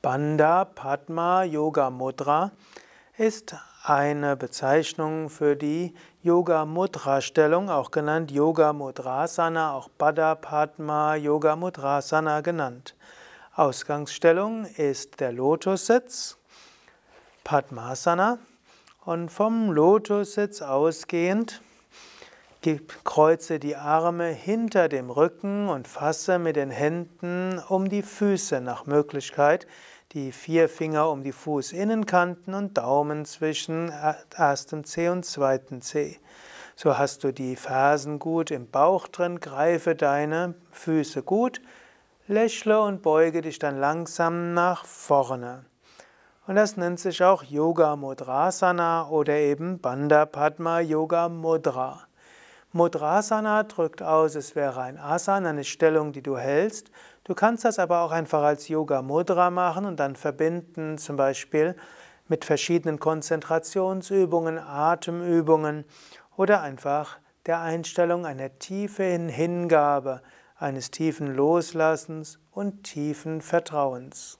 Banda Padma Yoga Mudra ist eine Bezeichnung für die Yoga Mudra Stellung, auch genannt Yoga Mudrasana, auch Bada Padma Yoga Mudrasana genannt. Ausgangsstellung ist der Lotussitz, Padmasana, und vom Lotussitz ausgehend Kreuze die Arme hinter dem Rücken und fasse mit den Händen um die Füße nach Möglichkeit, die vier Finger um die Fußinnenkanten und Daumen zwischen erstem C und zweiten C. So hast du die Fersen gut im Bauch drin, greife deine Füße gut, lächle und beuge dich dann langsam nach vorne. Und das nennt sich auch Yoga Mudrasana oder eben Bandha Padma Yoga Mudra. Mudrasana drückt aus, es wäre ein Asana, eine Stellung, die du hältst. Du kannst das aber auch einfach als Yoga Mudra machen und dann verbinden, zum Beispiel mit verschiedenen Konzentrationsübungen, Atemübungen oder einfach der Einstellung einer tiefen Hingabe, eines tiefen Loslassens und tiefen Vertrauens.